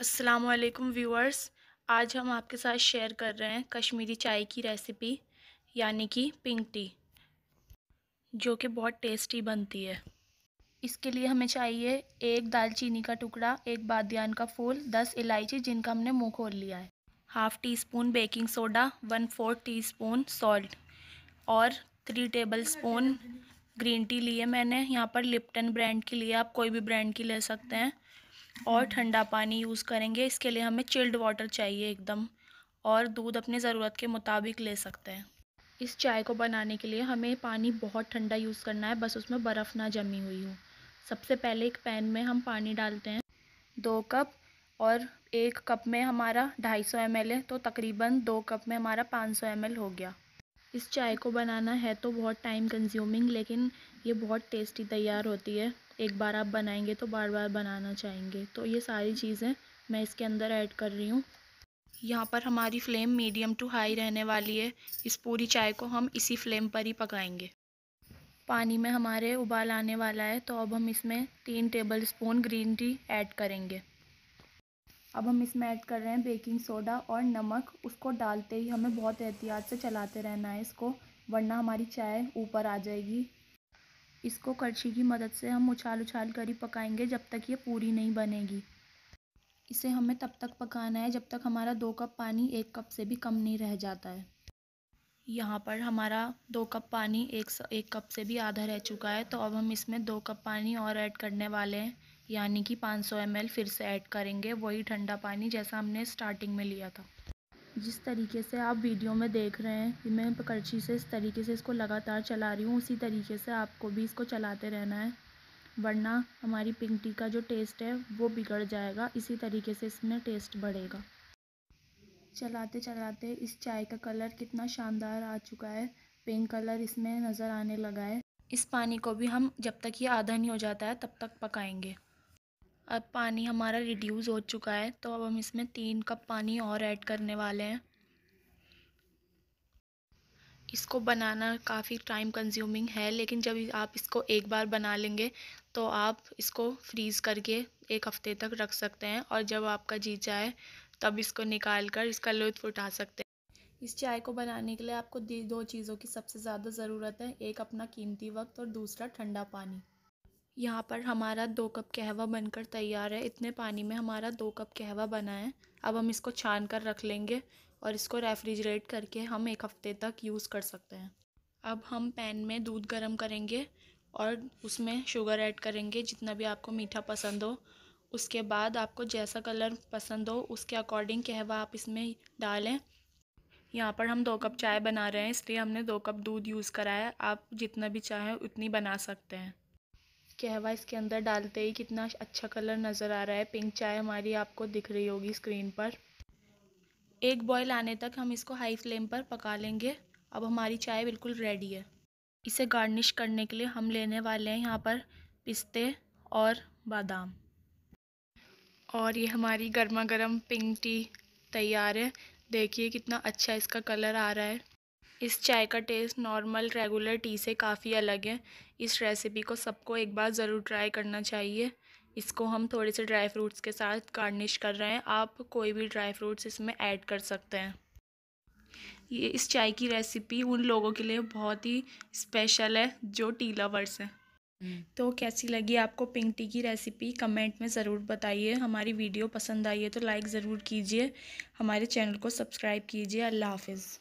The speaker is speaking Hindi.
अस्सलाम व्यूअर्स आज हम आपके साथ शेयर कर रहे हैं कश्मीरी चाय की रेसिपी यानी कि पिंक टी जो कि बहुत टेस्टी बनती है इसके लिए हमें चाहिए एक दालचीनी का टुकड़ा एक बादियान का फूल दस इलायची जिनका हमने मुँह खोल लिया है half teaspoon baking soda one fourth teaspoon salt और three tablespoon green tea लिए मैंने यहाँ पर लिप्टन ब्रांड की लिए आप कोई भी ब्रांड की ले सकते हैं और ठंडा पानी यूज़ करेंगे इसके लिए हमें चिल्ड वाटर चाहिए एकदम और दूध अपने ज़रूरत के मुताबिक ले सकते हैं इस चाय को बनाने के लिए हमें पानी बहुत ठंडा यूज़ करना है बस उसमें बर्फ़ ना जमी हुई हो सबसे पहले एक पैन में हम पानी डालते हैं दो कप और एक कप में हमारा ढाई सौ एम है तो तकरीबन दो कप में हमारा पाँच सौ एम हो गया इस चाय को बनाना है तो बहुत टाइम कंज्यूमिंग लेकिन ये बहुत टेस्टी तैयार होती है एक बार आप बनाएंगे तो बार बार बनाना चाहेंगे तो ये सारी चीज़ें मैं इसके अंदर ऐड कर रही हूँ यहाँ पर हमारी फ्लेम मीडियम टू हाई रहने वाली है इस पूरी चाय को हम इसी फ्लेम पर ही पकाएंगे पानी में हमारे उबाल आने वाला है तो अब हम इसमें तीन tablespoon green tea add करेंगे अब हम इसमें ऐड कर रहे हैं बेकिंग सोडा और नमक उसको डालते ही हमें बहुत एहतियात से चलाते रहना है इसको वरना हमारी चाय ऊपर आ जाएगी इसको कड़छी की मदद से हम उछाल उछाल कर ही पकाएंगे जब तक ये पूरी नहीं बनेगी इसे हमें तब तक पकाना है जब तक हमारा दो कप पानी एक कप से भी कम नहीं रह जाता है यहाँ पर हमारा दो कप पानी एक एक कप से भी आधा रह चुका है तो अब हम इसमें दो कप पानी और ऐड करने वाले हैं यानी कि 500 ml फिर से ऐड करेंगे वही ठंडा पानी जैसा हमने स्टार्टिंग में लिया था जिस तरीके से आप वीडियो में देख रहे हैं कि मैं करछी से इस तरीके से इसको लगातार चला रही हूँ उसी तरीके से आपको भी इसको चलाते रहना है वरना हमारी पिंक टी का जो टेस्ट है वो बिगड़ जाएगा इसी तरीके से इसमें टेस्ट बढ़ेगा चलाते चलाते इस चाय का कलर कितना शानदार आ चुका है पिंक कलर इसमें नज़र आने लगा है इस पानी को भी हम जब तक ये आधा नहीं हो जाता है तब तक पकाएंगे अब पानी हमारा रिड्यूज़ हो चुका है तो अब हम इसमें तीन कप पानी और ऐड करने वाले हैं इसको बनाना काफ़ी टाइम कंज्यूमिंग है लेकिन जब आप इसको एक बार बना लेंगे तो आप इसको फ्रीज़ करके एक हफ़्ते तक रख सकते हैं और जब आपका जी चाहे तब इसको निकाल कर इसका लुत्फ उठा सकते हैं इस चाय को बनाने के लिए आपको दो चीज़ों की सबसे ज़्यादा ज़रूरत है एक अपना कीमती वक्त और दूसरा ठंडा पानी यहाँ पर हमारा दो कप कहवा बनकर तैयार है इतने पानी में हमारा दो कप कहवा बना है अब हम इसको छान कर रख लेंगे और इसको रेफ्रिजरेट करके हम एक हफ़्ते तक यूज़ कर सकते हैं अब हम पैन में दूध गर्म करेंगे और उसमें शुगर ऐड करेंगे जितना भी आपको मीठा पसंद हो उसके बाद आपको जैसा कलर पसंद हो उसके अकॉर्डिंग कहवा आप इसमें डालें यहाँ पर हम दो कप चाय बना रहे हैं इसलिए हमने दो कप दूध यूज़ करा है आप जितना भी चाहें उतनी बना सकते हैं कहवा इसके अंदर डालते ही कितना अच्छा कलर नज़र आ रहा है पिंक चाय हमारी आपको दिख रही होगी स्क्रीन पर एक बॉयल आने तक हम इसको हाई फ्लेम पर पका लेंगे अब हमारी चाय बिल्कुल रेडी है इसे गार्निश करने के लिए हम लेने वाले हैं यहाँ पर पिस्ते और बादाम और ये हमारी गर्मा गर्म पिंक टी तैयार है देखिए कितना अच्छा इसका कलर आ रहा है इस चाय का टेस्ट नॉर्मल रेगुलर टी से काफ़ी अलग है इस रेसिपी को सबको एक बार ज़रूर ट्राई करना चाहिए इसको हम थोड़े से ड्राई फ्रूट्स के साथ गार्निश कर रहे हैं आप कोई भी ड्राई फ्रूट्स इसमें ऐड कर सकते हैं ये इस चाय की रेसिपी उन लोगों के लिए बहुत ही स्पेशल है जो टी लवर्स हैं हम्म। तो कैसी लगी आपको पिंक टी की रेसिपी कमेंट में ज़रूर बताइए हमारी वीडियो पसंद आई है तो लाइक ज़रूर कीजिए हमारे चैनल को सब्सक्राइब कीजिए अल्लाह हाफिज़